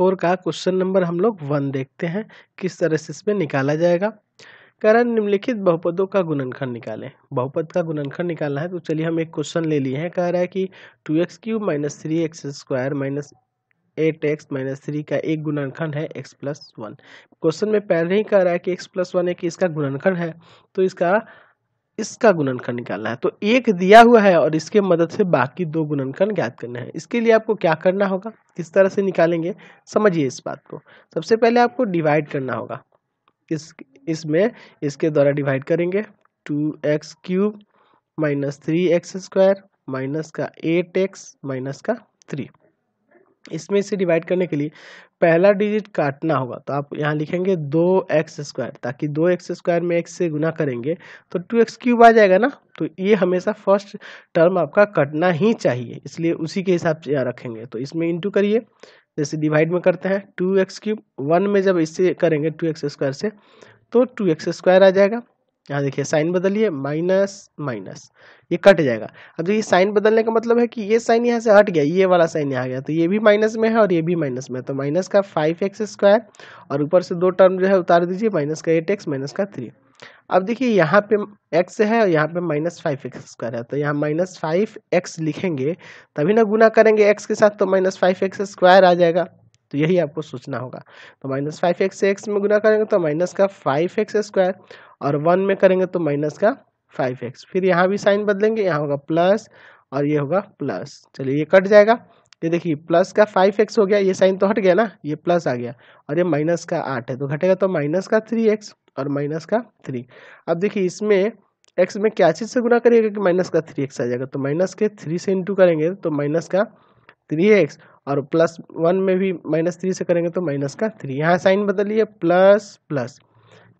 four का question number हम लोग वन देखते हैं किस तरह से इसमें निकाला जाएगा करण निम्नलिखित बहुपदों का गुणनखंड निकालें बहुपद का गुणनखंड निकालना है तो चलिए हम एक क्वेश्चन ले लिए हैं कह रहा है कि two x cube minus three x square minus eight x minus three का एक गुणनखंड है एक्स प्लस वन क्वेश्चन में पहले ही कह रहा है कि एक्स प्लस वन एक इसका गुणनखंड है तो इसका इसका गुणनखंड निकालना है तो एक दिया हुआ है और इसके मदद से बाकी दो गुणनखंड ज्ञात करने हैं इसके लिए आपको क्या करना होगा किस तरह से निकालेंगे समझिए इस बात को सबसे पहले आपको डिवाइड करना होगा इस इसमें इसके द्वारा डिवाइड करेंगे two x cube minus three x square minus का एट एक्स माइनस का थ्री इसमें से डिवाइड करने के लिए पहला डिजिट काटना होगा तो आप यहाँ लिखेंगे दो एक्स स्क्वायर ताकि दो एक्स स्क्वायर में एक्स से गुना करेंगे तो टू एक्स क्यूब आ जाएगा ना तो ये हमेशा फर्स्ट टर्म आपका कटना ही चाहिए इसलिए उसी के हिसाब से यहाँ रखेंगे तो इसमें इंटू करिए जैसे डिवाइड में करते हैं टू एक्स क्यूब वन में जब इससे करेंगे टू एक्स स्क्वायर से तो टू एक्स स्क्वायर आ जाएगा यहाँ देखिए साइन बदलिए माइनस माइनस ये कट जाएगा अब जो ये साइन बदलने का मतलब है कि ये साइन यहाँ से हट गया ये वाला साइन यहाँ आ गया तो ये भी माइनस में है और ये भी माइनस में है तो माइनस का फाइव एक्स स्क्वायर और ऊपर से दो टर्म जो है उतार दीजिए माइनस का एट एक्स माइनस का थ्री अब देखिए यहाँ पे एक्स है और यहाँ पे माइनस फाइव एक्स स्क्वायर है तो यहाँ माइनस फाइव एक्स लिखेंगे तभी ना गुना करेंगे एक्स के साथ तो माइनस फाइव एक्स स्क्वायर आ जाएगा तो यही आपको सोचना होगा तो माइनस फाइव एक्स से एक्स में गुना करेंगे तो माइनस का फाइव एक्स स्क्वायर और वन में करेंगे तो माइनस का फाइव एक्स फिर यहाँ भी साइन बदलेंगे यहाँ होगा प्लस और ये होगा प्लस चलिए ये कट जाएगा ये देखिए प्लस का फाइव एक्स हो गया ये साइन तो हट गया ना ये प्लस आ गया और ये माइनस का आठ है तो घटेगा तो माइनस का थ्री एक्स और माइनस का थ्री अब देखिए इसमें एक्स में क्या चीज़ से गुना करिएगा कि माइनस का थ्री एक्स आ जाएगा तो माइनस के थ्री से इंटू करेंगे तो माइनस का थ्री एक्स और प्लस वन में भी माइनस थ्री से करेंगे तो माइनस का थ्री यहाँ साइन बदलिए प्लस प्लस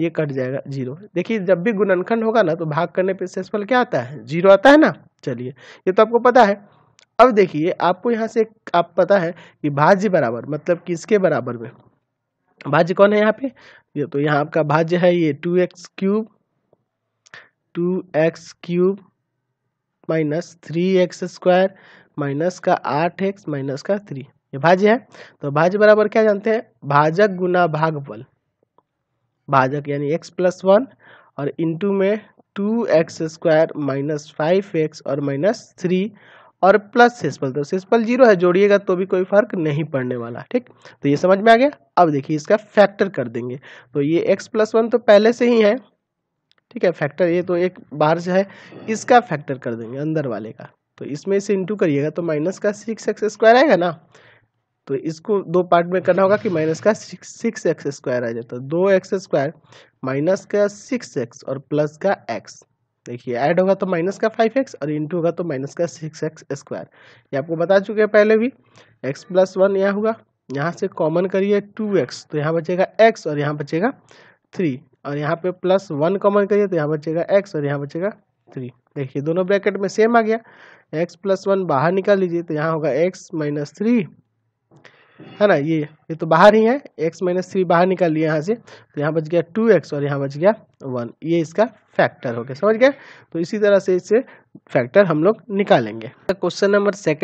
ये कट जाएगा जीरो देखिए जब भी गुणनखंड होगा ना तो भाग करने पे शेषफल क्या आता है जीरो आता है ना चलिए ये तो आपको पता है अब देखिए आपको यहाँ से आप पता है कि भाज्य बराबर मतलब कि इसके बराबर में भाज्य कौन है यहाँ पे ये तो यहाँ आपका भाज्य है ये two x cube two x cube minus three x square minus का आठ एक्स माइनस का थ्री ये भाज्य है तो भाज्य बराबर क्या जानते हैं भाजक गुना भाग बल भाजक यानी एक्स प्लस वन और इंटू में two x square minus five x और माइनस थ्री और प्लस सेसपल तो सेसपल जीरो है जोड़िएगा तो भी कोई फर्क नहीं पड़ने वाला ठीक तो ये समझ में आ गया अब देखिए इसका फैक्टर कर देंगे तो ये एक्स प्लस वन तो पहले से ही है ठीक है फैक्टर ये तो एक बाहर से है इसका फैक्टर कर देंगे अंदर वाले का तो इसमें इसे इंटू करिएगा तो माइनस का सिक्स एक्स स्क्वायर आएगा ना तो इसको दो पार्ट में करना होगा कि माइनस का सिक्स एक्स स्क्वायर आ जाता तो है दो एक्स स्क्वायर माइनस का सिक्स एक्स और प्लस का एक्स देखिए ऐड होगा तो माइनस का फाइव एक्स और इंटू होगा तो माइनस का सिक्स एक्स स्क्वायर ये आपको बता चुके हैं पहले भी एक्स प्लस वन यहाँ हुआ यहाँ से कॉमन करिए टू एक्स तो यहाँ बचेगा एक्स और यहाँ बचेगा थ्री और यहाँ पे प्लस वन कॉमन करिए तो यहाँ बचेगा एक्स और यहाँ बचेगा थ्री देखिए दोनों ब्रैकेट में सेम आ गया एक्स प्लस वन बाहर निकाल लीजिए तो यहाँ होगा एक्स माइनस थ्री है ना ये ये तो बाहर ही है एक्स माइनस थ्री बाहर निकाल लिया यहाँ से तो यहाँ बच गया टू एक्स और यहाँ बच गया वन ये इसका फैक्टर हो गया समझ गया तो इसी तरह से इससे फैक्टर हम लोग निकालेंगे क्वेश्चन नंबर सेकेंड